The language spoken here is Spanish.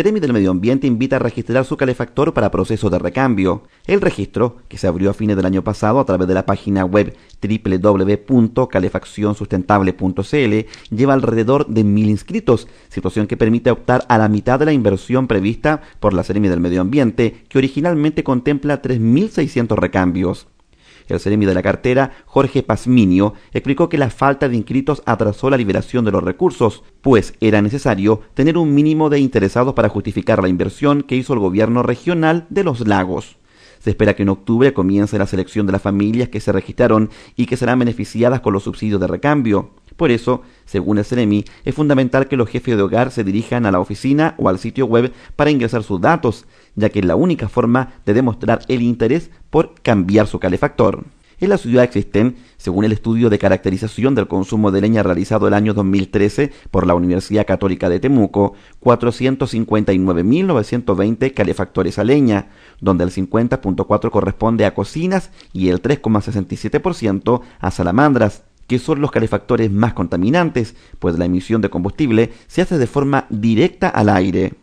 Ceremi del Medio Ambiente invita a registrar su calefactor para proceso de recambio. El registro, que se abrió a fines del año pasado a través de la página web www.calefaccionsustentable.cl, lleva alrededor de mil inscritos, situación que permite optar a la mitad de la inversión prevista por la Ceremi del Medio Ambiente, que originalmente contempla 3.600 recambios. El seremi de la cartera, Jorge Pasminio, explicó que la falta de inscritos atrasó la liberación de los recursos, pues era necesario tener un mínimo de interesados para justificar la inversión que hizo el gobierno regional de los lagos. Se espera que en octubre comience la selección de las familias que se registraron y que serán beneficiadas con los subsidios de recambio. Por eso, según el e es fundamental que los jefes de hogar se dirijan a la oficina o al sitio web para ingresar sus datos, ya que es la única forma de demostrar el interés por cambiar su calefactor. En la ciudad existen, según el estudio de caracterización del consumo de leña realizado el año 2013 por la Universidad Católica de Temuco, 459.920 calefactores a leña, donde el 50.4 corresponde a cocinas y el 3,67% a salamandras que son los calefactores más contaminantes, pues la emisión de combustible se hace de forma directa al aire.